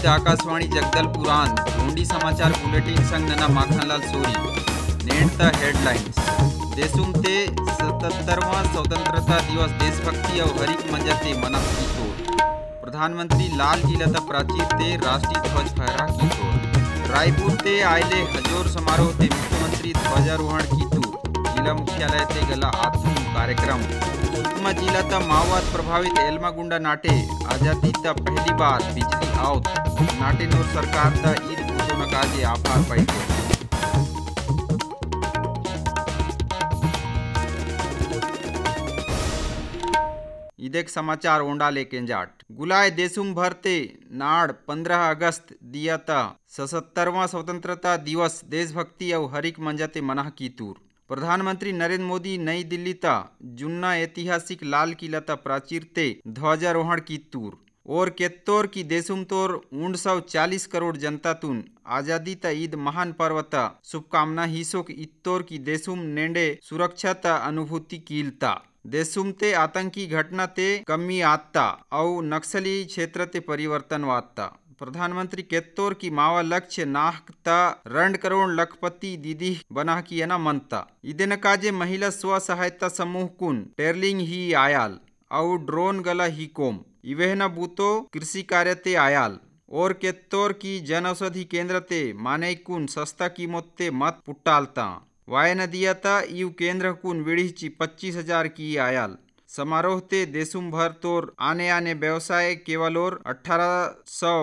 प्रस्तुत आकाशवाणी जगदलपुर आंध ढूंढी समाचार बुलेटिन संग नना माखनलाल सोरी नेता द देशों ते सतहत्तरवा स्वतंत्रता दिवस देशभक्ति और हरिक मंजर से मना की तोड़ प्रधानमंत्री लाल किला तक प्राचीर ते राष्ट्रीय ध्वज फहरा की तोड़ रायपुर ते आयले हजोर समारोह ते मुख्यमंत्री ध्वजारोहण की तूर जिला मुख्यालय ते गला आत्म कार्यक्रम सुकमा जिला का माओवाद प्रभावित एल्मा गुंडा नाटे आजादी का पहली बार बिजली आउट ನಾಟಿನೂರು ಸರ್ಕಾರದ ಈ ಉದ್ಯಮಕ್ಕಾಗಿ ಆಭಾರ ಬಯಕೆ इदेक समाचार ओंडा लेके जाट गुलाय देशुम भरते नाड़ 15 अगस्त दिया था सतहत्तरवा स्वतंत्रता दिवस देशभक्ति और हरिक मंजते मनाह की तूर प्रधानमंत्री नरेंद्र मोदी नई दिल्ली ता जुन्ना ऐतिहासिक लाल किला ता प्राचीर ते ध्वजारोहण की तूर और केत्तोर की देशुम तोर देशुमतोर सौ चालीस करोड़ जनता तुन आजादी त ईद महान पर्व त शुभकामना हिसोक इत्तोर की देशुम नेंडे सुरक्षा त अनुभूति कीलता ते आतंकी घटना ते कमी आता और नक्सली क्षेत्र ते परिवर्तन वाता प्रधानमंत्री केत्तोर की मावा लक्ष्य नाहकता रण करोड़ लखपति दीदी बना की ना मनता इदेन काजे महिला स्व सहायता समूह कुन टेरलिंग ही आयाल ड्रोन ही कोम ಹಿಕೋಮ್ बूतो कृषि कार्य ते आयाल और केत्तोर की ते माने कुन सस्ता कीमत ते मत पुट्टालता वायन था यु केंद्र कुन विड़िची पच्चीस हजार की आयाल समारोह ते देशुम भर तोर आने आने व्यवसाय केवल और अठारह सौ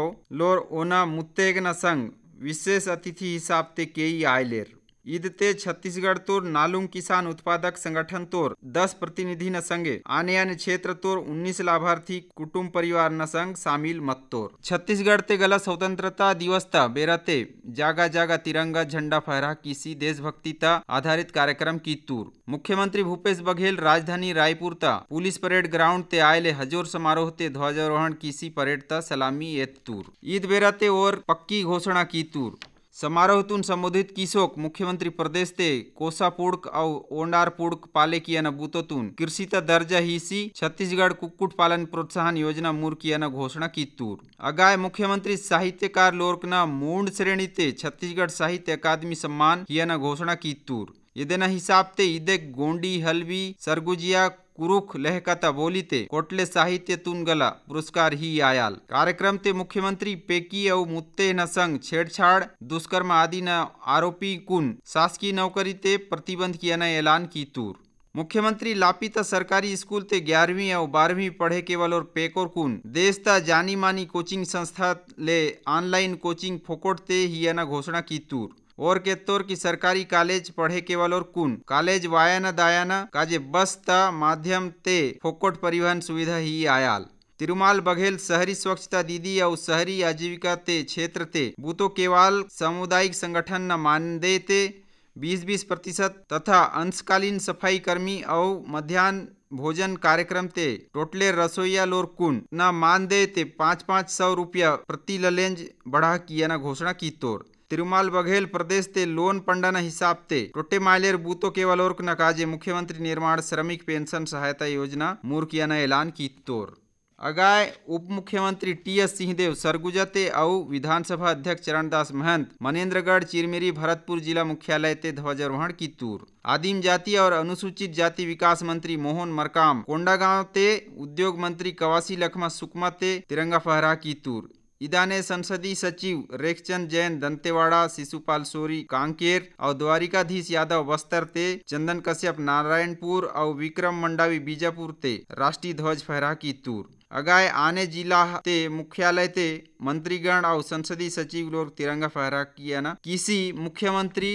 लोर ओना मुत्तेगना संग विशेष अतिथि हिसाब ते के आयलेर ईद ते छत्तीसगढ़ तोर नालुंग किसान उत्पादक संगठन तोर दस प्रतिनिधि न संगे आने आने क्षेत्र तोर उन्नीस लाभार्थी कुटुम्ब परिवार न संग शामिल मत तोर छत्तीसगढ़ ते गला स्वतंत्रता दिवस त बेराते जागा जागा तिरंगा झंडा फहरा किसी देशभक्ति ता आधारित कार्यक्रम की तूर मुख्यमंत्री भूपेश बघेल राजधानी रायपुर ता पुलिस परेड ग्राउंड ते आए हजोर समारोह ते ध्वजारोहण किसी परेड ता सलामी एत तूर ईद बेराते और पक्की घोषणा की तूर समारोह तुन संबोधित किशोक मुख्यमंत्री प्रदेश ते कोसा पुड़क और ओंडार पुड़क पाले किया न कृषि दर्जा हिसी छत्तीसगढ़ कुक्कुट पालन प्रोत्साहन योजना मूर किया न घोषणा की तूर अगाय मुख्यमंत्री साहित्यकार लोरकना मूंड श्रेणी ते छत्तीसगढ़ साहित्य अकादमी सम्मान किया न घोषणा की तूर ये देना हिसाब ते ईदे गोंडी हलवी सरगुजिया कुरुख लहकता बोलीते कोटले साहित्य तुनगला पुरस्कार ही आयाल कार्यक्रम ते मुख्यमंत्री पेकी और मुत्ते न संग छेड़छाड़ दुष्कर्म आदि न आरोपी कुन शासकीय नौकरी ते प्रतिबंध किया न ऐलान की तूर मुख्यमंत्री लापिता सरकारी स्कूल ते ग्यारहवीं और बारहवीं पढ़े केवल और पेकोर कुन देश ता जानी मानी कोचिंग संस्था ले ऑनलाइन कोचिंग फोकोटते ही घोषणा की तूर और के तोर की सरकारी कॉलेज पढ़े केवल और कुन कॉलेज वायन दायन काजे बस त माध्यम ते फोकोट परिवहन सुविधा ही आयाल तिरुमाल बघेल शहरी स्वच्छता दीदी और शहरी आजीविका ते क्षेत्र ते बूतो केवल सामुदायिक संगठन न दे ते बीस बीस प्रतिशत तथा अंशकालीन सफाई कर्मी और मध्यान्ह भोजन कार्यक्रम ते टोटले रसोईया लोर कुन न दे ते पाँच पाँच सौ रुपया प्रति ललेंज बढ़ा किया न घोषणा की तोड़ तिरुमाल बघेल प्रदेश ತಿರುಮಾಲ್ ಬಘೇಲ್ ಪ್ರದೇಶತೆ ಲೋನ್ ಪಂಡನ ಹಿಸಾಬ್ತೆ बूतो ಬೂತೋ ಕೇವಲ್ और नकाजे मुख्यमंत्री निर्माण श्रमिक पेंशन सहायता योजना मूर्खिया ने ऐलान की तोर अगाय उप मुख्यमंत्री टी एस सिंहदेव सरगुजा ते और विधानसभा अध्यक्ष चरणदास महंत मनेन्द्रगढ़ चिरमिरी भरतपुर जिला मुख्यालय ते ध्वजारोहण की तूर आदिम जाति और अनुसूचित जाति विकास मंत्री मोहन मरकाम कोंडागांव ते उद्योग मंत्री कवासी लखमा सुकमा ते तिरंगा फहरा की तूर इदा ने संसदीय सचिव रेखचंद जैन दंतेवाड़ा शिशुपाल सोरी कांकेर और द्वारिकाधीश यादव बस्तर ते चंदन कश्यप नारायणपुर और विक्रम मंडावी बीजापुर ते राष्ट्रीय ध्वज फहरा की तूर अगाय आने जिला ते मुख्यालय ते मंत्रीगण और संसदीय सचिव लोग तिरंगा फहरा किया ना किसी मुख्यमंत्री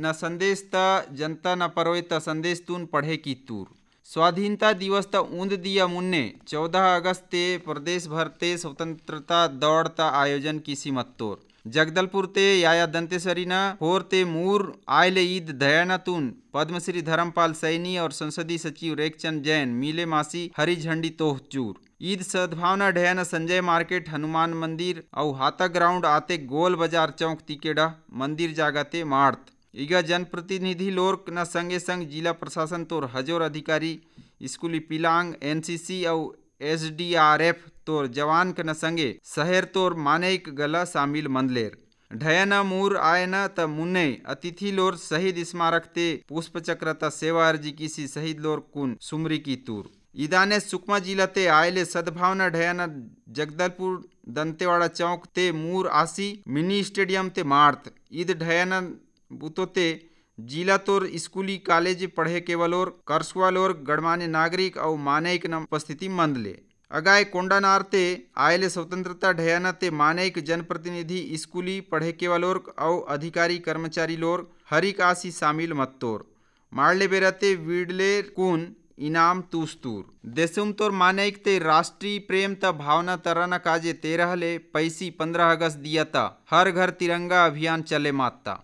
न संदेश त जनता न परोय त संदेश तून पढ़े की तूर स्वाधीनता दिवस त ऊंद दिया मुन्ने 14 अगस्त ते प्रदेश भर ते स्वतंत्रता दौड़ त आयोजन की सीमत तोर जगदलपुर ते याया दंतेसरी न होर ते मूर आयल ईद दयानातून पद्मश्री धर्मपाल सैनी और संसदीय सचिव रेखचंद जैन मिले मासी हरी झंडी तोह चूर ईद सद्भावना ढहन संजय मार्केट हनुमान मंदिर और हाथा ग्राउंड आते गोल बाजार चौक तिकेड़ा मंदिर जागाते मार्त ಈಗ न संगे संग जिला प्रशासन तोर हजोर अधिकारी स्कूली पिलांग एनसीसी और एसडीआरएफ तोर जवान के न संगे शहर तोर मानेक गला शामिल मंदलेर ढयन मूर न त मुन्ने अतिथि लोर शहीद स्मारक ते पुष्प चक्र त सेवा अर्जी किसी शहीद लोर कुन सुमरी की तूर ईदाने सुकमा जिला ते आयले सद्भावना ढयाना जगदलपुर दंतेवाड़ा चौक ते मूर आसी मिनी स्टेडियम ते मार्त ईद ढयाना बुतोते जिला तोर स्कूली कॉलेज पढ़े केवल और करसुआ और गणमान्य नागरिक और मानयिक न उपस्थिति मंद ले अगाय कोंडानार ते आयल स्वतंत्रता ढयाना ते मानयिक जनप्रतिनिधि स्कूली पढ़े केवल और अधिकारी कर्मचारी लोर हरिक आसी शामिल मत्तोर मारले बेराते वीडले कुन इनाम तूस्तूर देशुम तोर मानयिक ते राष्ट्रीय प्रेम त भावना तराना काजे तेरह पैसी पंद्रह अगस्त दिया हर घर तिरंगा अभियान चले माता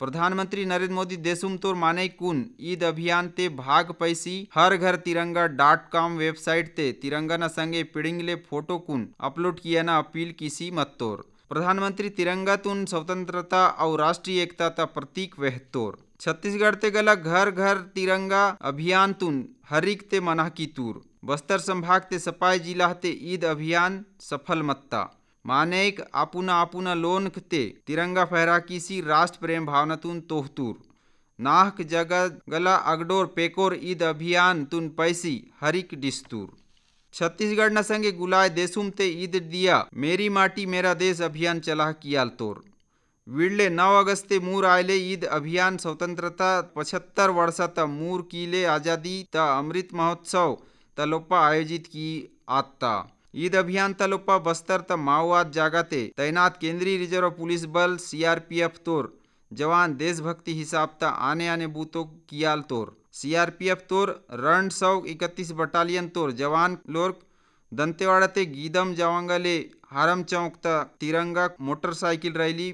प्रधानमंत्री नरेंद्र मोदी देसुम तोर माने कुन ईद अभियान ते भाग पैसी हर घर तिरंगा डॉट कॉम वेबसाइट ते तिरंगा न संगे पिड़िंगले फोटो कुन अपलोड किया ना अपील किसी मत तोर प्रधानमंत्री तिरंगा तुन स्वतंत्रता और राष्ट्रीय एकता का प्रतीक वह तोर छत्तीसगढ़ ते गला घर घर तिरंगा अभियान तुन हरिक ते मना की तूर बस्तर संभाग ते सपाई जिला ते ईद अभियान सफल मत्ता मानेक आपुन आपुन लोन ते तिरंगा किसी राष्ट्र प्रेम तुन तोहतूर नाहक गला अगडोर पेकोर ईद अभियान तुन पैसी हरिक डिस्तूर छत्तीसगढ़ न संगे गुलाय देसुम ते ईद दिया मेरी माटी मेरा देश अभियान चलाह कियाल तोर वीडले नौ अगस्ते मूर आयले ईद अभियान स्वतंत्रता पचहत्तर वर्षा त मूर कीले आज़ादी त अमृत महोत्सव तलोपा आयोजित की आता ईद अभियान तलोपा बस्तर त माओवाद जागाते तैनात केंद्रीय रिजर्व पुलिस बल सीआरपीएफ तोर जवान देशभक्ति हिसाब त आने आने बूतों कियाल तोर सीआरपीएफ तोर रण सौ इकतीस बटालियन तोर जवान लोर दंतेवाड़ा ते गीदम जावांगले हरम चौक त तिरंगा मोटरसाइकिल रैली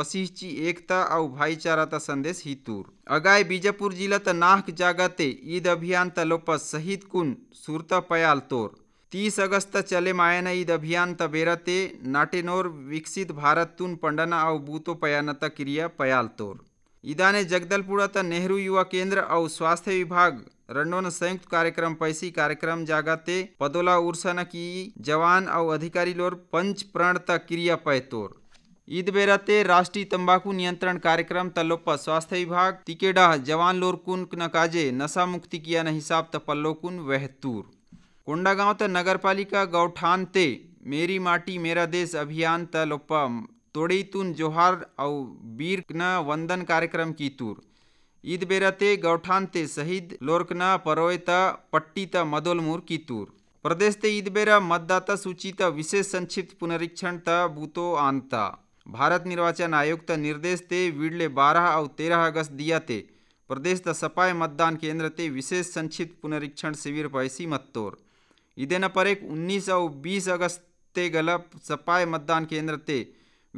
पसीची एकता और भाईचारा का संदेश तूर अगाय बीजापुर जिला त नाहक जागा ते ईद अभियान तलोपा शहीद कुन सुरता पयाल तोर तीस अगस्त चले मायन ईद अभियान तबेरते नाटेनोर विकसित भारत तुन पंडना और बूतो पयानता क्रिया पयाल तोर इदाने जगदलपुरा त नेहरू युवा केंद्र और स्वास्थ्य विभाग रंडोन संयुक्त कार्यक्रम पैसी कार्यक्रम जागाते पदोला उर्सन की जवान और अधिकारी लोर पंच प्रण त क्रिया पैतोर ईद बेराते राष्ट्रीय तंबाकू नियंत्रण कार्यक्रम तलोपा स्वास्थ्य विभाग तिकेडा जवान लोर कुन नकाजे नशा मुक्ति किया न हिसाब तपल्लोकुन वह वहतूर कोंडागांव त नगरपालिका गौठान ते मेरी माटी मेरा देश अभियान त तोड़ी तुन जोहार औ वीर न वंदन कार्यक्रम की तूर ईद बेरते गौठान ते शहीद लोरकना परोय त पट्टी त मदोलमूर की तूर प्रदेश ते ईद बेरा मतदाता सूची त विशेष संक्षिप्त पुनरीक्षण त बूतो आनता भारत निर्वाचन आयोग त निर्देश ते वीडले बारह और तेरह अगस्त दिया ते प्रदेश त सपाई मतदान केंद्र ते विशेष संक्षिप्त पुनरीक्षण शिविर पैसी मत्तोर ಇದನ ಪರೇಕ್ उन्नीस और बीस अगस्त ते गलप सपाए मतदान केंद्र ते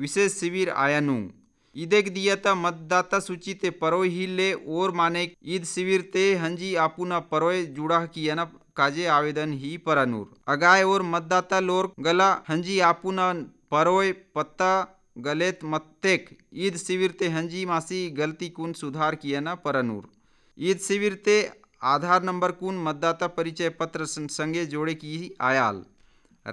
विशेष शिविर आयानु ईदेक दिया था मतदाता सूची ते परो ही ले और माने ईद शिविर ते हंजी आपुना परोय जुड़ा किया ना काजे आवेदन ही परानूर अगाय और मतदाता लोर गला हंजी आपुना परोय पत्ता गलेत मत्तेक ईद शिविर ते हंजी मासी गलती कुन सुधार किया ना परानूर ईद शिविर ते આધાર નંબર કુન મતદાતા પરિચય પત્ર સંગે की आयाल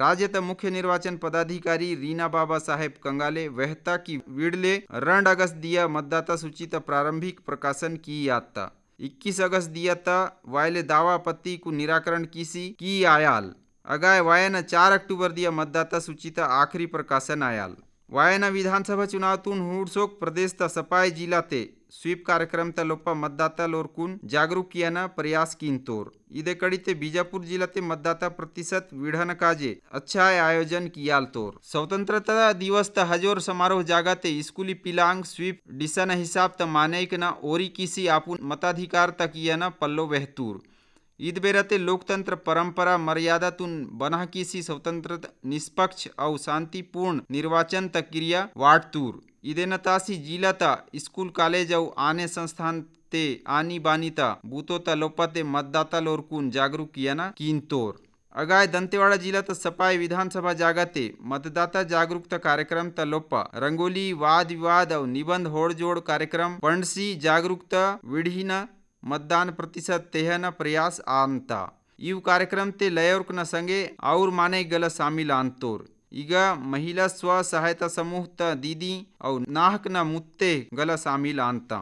राज्य त मुख्य निर्वाचन पदाधिकारी रीना बाबा साहेब कंगाले वहता की विड़ले रण अगस्त दिया मतदाता सूची त प्रारंभिक प्रकाशन की यात्रा 21 अगस्त दिया त वायले दावा पत्ती को निराकरण किसी की आयाल अगाय वायन चार अक्टूबर दिया मतदाता सूची त आखिरी प्रकाशन आयाल વાયના વિધાનસભા ચૂંટણીનું હૂડશોક પ્રદેશતા સપાઈ જિલ્લાતે સ્વીપ કાર્યક્રમતા લોપ મતદાનલ ઓર કું જાગરૂકિયાના પ્રયાસ કીનતૂર ઈદે કડીતે બીજાપુર જિલ્લાતે મતદાર પ્રતિશત વિઢન કાજે અચ્છાય આયોજન કીયાલતૂર સ્વતંત્રતા દિવસતા હાજોર સમારોહ જાગાતે સ્કૂલી પીલાંગ સ્વીપ ડીસાના હિસાબત માનેકના ઓરી કીસી આપુન मताधिकार તકિયાના પલ્લો વહતૂર ईद बेरते लोकतंत्र परंपरा मर्यादा तुन बना किसी स्वतंत्र निष्पक्ष और शांतिपूर्ण निर्वाचन तक्रिया वाटतूर इदेनतासी जिला ता स्कूल कॉलेज और आने संस्थान ते आनी बानी ता बूतो ता लोपते मतदाता कुन जागरूक किया ना तोर अगाय दंतेवाड़ा जिला त सपाई विधानसभा जागते मतदाता जागरूकता कार्यक्रम त लोपा रंगोली वाद विवाद और निबंध होड़ जोड़ कार्यक्रम पंडसी जागरूकता विढ़ीना मतदान प्रतिशत तेहन प्रयास आंता इव कार्यक्रम ते लयोर्क न संगे और माने गल शामिल आंतोर महिला स्व सहायता समूह त दीदी और नाहक न मुत्ते गल शामिल ಅಂತ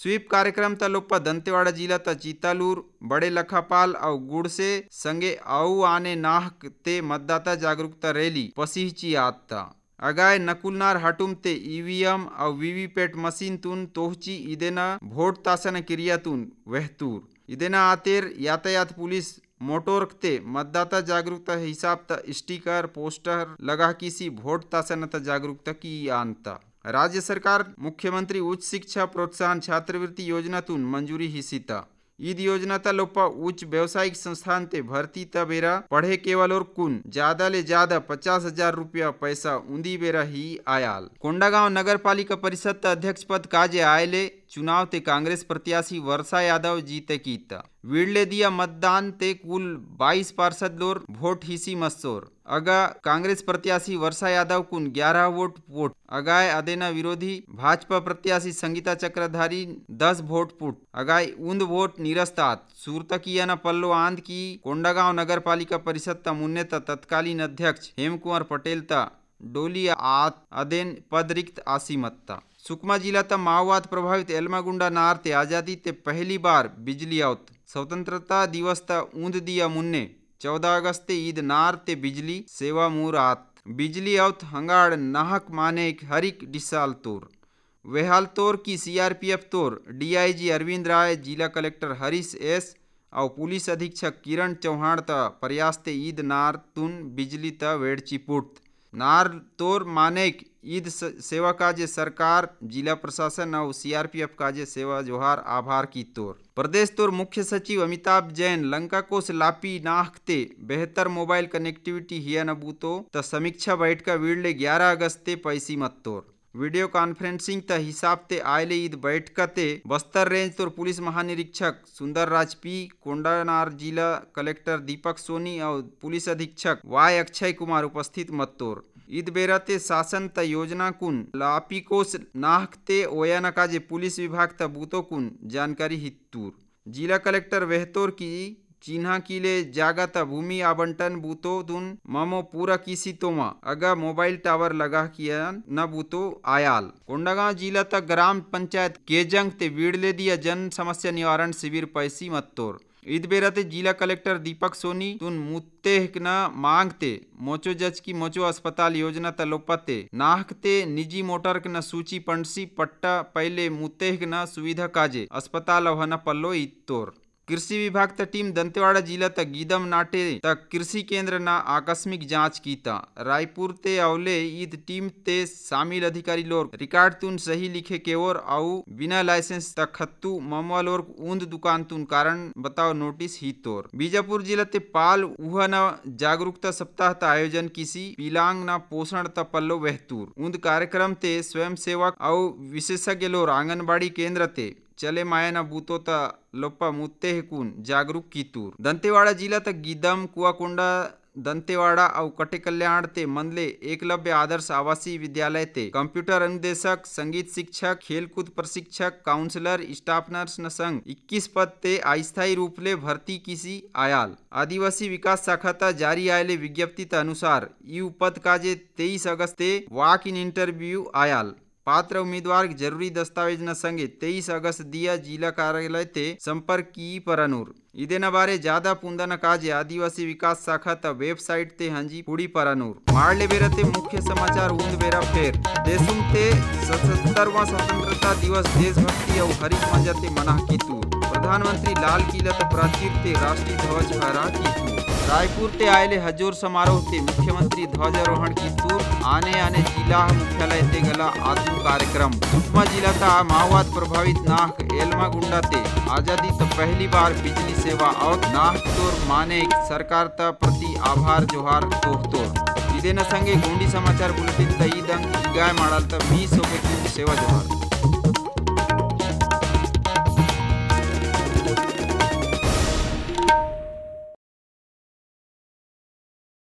स्वीप कार्यक्रम त लोप दंतेवाड़ा जिला त चीतालूर बड़े लखापाल और गुड़ से संगे आऊ आने नाहक ते मतदाता जागरूकता रैली पसीहची आता अगाय नकुलनार ते ईवीएम और वीवीपैट मशीन तुन तोहची इदेना भोट तासन क्रिया तुन वहतूर इदेना आतेर यातायात पुलिस मोटोर्क ते मतदाता जागरूकता हिसाब त स्टिकर पोस्टर लगा किसी भोट तासन त जागरूकता की आनता राज्य सरकार मुख्यमंत्री उच्च शिक्षा प्रोत्साहन छात्रवृत्ति योजना तुन मंजूरी हिस्सीता ईद योजना लोपा उच्च व्यवसायिक संस्थान ते भर्ती तबेरा पढ़े केवल और कुन ज्यादा ले ज्यादा पचास हजार रूपया पैसा उन्दी बेरा ही आयाल कोंडागांव नगर पालिका परिषद अध्यक्ष पद काजे आयले चुनाव ते कांग्रेस प्रत्याशी वर्षा यादव जीते कीता वीडले दिया मतदान ते कुल 22 पार्षद लोर वोट हिसी मस्तोर अगा कांग्रेस प्रत्याशी वर्षा यादव कुन 11 वोट वोट अगाय अदेना विरोधी भाजपा प्रत्याशी संगीता चक्रधारी 10 वोट पुट अगाय उन्द वोट निरस्तात न पल्लो आंध की कोंडागांव नगर पालिका परिषद त मुन्ने तत्कालीन अध्यक्ष हेम कुंवर पटेल त डोली आत अदेन पद रिक्त आसीमत्ता सुकमा जिला त माओवाद प्रभावित एलमागुंडा नार ते आज़ादी ते पहली बार बिजली आउत स्वतंत्रता दिवस त ऊंद दिया मुन्ने चौदह अगस्त ईद नारते बिजली सेवा मुरात बिजली अवत हंगाड़ नाहक माने हरिक डिसाल तोर वेहाल तोर की सीआरपीएफ तोर डीआईजी अरविंद राय जिला कलेक्टर हरीश एस और पुलिस अधीक्षक किरण चौहान त प्रयास ते ईद नार तुन बिजली त वेड़ નારતોર ईद सेवा का जे सरकार जिला प्रशासन और सीआरपीएफ का जे सेवा जोहार आभार की तोर प्रदेश तोर मुख्य सचिव अमिताभ जैन लंका को से लापी नाखते बेहतर मोबाइल कनेक्टिविटी हिया नबूतो त समीक्षा बैठका वीडले ग्यारह अगस्त पैसी मत तोर वीडियो कॉन्फ्रेंसिंग त हिसाब ते आयले ईद बैठक ते बस्तर रेंज तोर पुलिस महानिरीक्षक सुंदर राज पी कोंडानार जिला कलेक्टर दीपक सोनी और पुलिस अधीक्षक वाई अक्षय कुमार उपस्थित मत्तोर ईद ते शासन त योजना कुन लापिकोस नाहते ओयानका जे पुलिस विभाग त बूतो कुन जानकारी हितूर जिला कलेक्टर वेहतोर की चिन्हा ले जागत भूमि आवंटन बूतो दुन ममो पूरा किसी तोमा अगर मोबाइल टावर लगा किया न बूतो आयाल कोंडागा जिला तक ग्राम पंचायत केजंग ते वीड़ले दिया जन समस्या निवारण शिविर पैसी मत्तोर ईद बेराते जिला कलेक्टर दीपक सोनी तुन मुत्ते न मांगते मोचो जज की मोचो अस्पताल योजना तलोपते नाहकते निजी मोटर न सूची पंडसी पट्टा पहले मुत्ते न सुविधा काजे अस्पताल अवहना पल्लो इतोर कृषि विभाग की टीम दंतेवाड़ा जिला तक गीदम नाटे तक कृषि केंद्र ना आकस्मिक जांच की ता रायपुर ते अवले ईद टीम ते शामिल अधिकारी लोग रिकॉर्ड तुन सही लिखे के और आउ बिना लाइसेंस तक खत्तू ममल और ऊंद दुकान तुन कारण बताओ नोटिस ही तोर बीजापुर जिला ते पाल उहा न जागरूकता सप्ताह का आयोजन किसी पिलांग न पोषण त पल्लो वहतूर उंद कार्यक्रम ते स्वयं सेवक और विशेषज्ञ लोग आंगनबाड़ी केंद्र ते चले मायना बूतोता लोप्पा मुत्ते हेकून जागरूक कितूर दंतेवाड़ा जिला तक गीदम कुआकोंडा दंतेवाड़ा और कटे कल्याण ते मंदले एकलव्य आदर्श आवासीय विद्यालय ते कंप्यूटर अनुदेशक संगीत शिक्षक खेलकूद प्रशिक्षक काउंसलर स्टाफ नर्स न संग इक्कीस पद ते अस्थायी रूप ले भर्ती किसी आयाल आदिवासी विकास शाखा ता जारी आयले विज्ञप्ति अनुसार यू पद काजे तेईस अगस्त ते वॉक इन इंटरव्यू आयाल पात्र उम्मीदवार जरूरी दस्तावेज न संगे 23 अगस्त दिया जिला कार्यालय ते संपर्क की परानूर इधन बारे ज्यादा पुंदा न काजे आदिवासी विकास शाखा त वेबसाइट ते हंजी पुड़ी परानूर मारले बेरा ते मुख्य समाचार उन्द बेरा फेर देशुम ते स्वतंत्रता दिवस देशभक्ति और हरित मजा मना की प्रधानमंत्री लाल किला प्राचीर ते राष्ट्रीय ध्वज फहरा की रायपुर ते आयले हजोर समारोह ते मुख्यमंत्री ध्वजारोहण की तूर आने आने जिला मुख्यालय ते गला आतू कार्यक्रम सुकमा जिला ता माओवाद प्रभावित नाहक एलमा गुंडा ते आजादी तो पहली बार बिजली सेवा और नाहक तोर माने सरकार ता प्रति आभार जोहार तोह तोर इदेन संगे गोंडी समाचार बुलेटिन तई दंग गाय माड़ल ता मी सोबे सेवा जोहार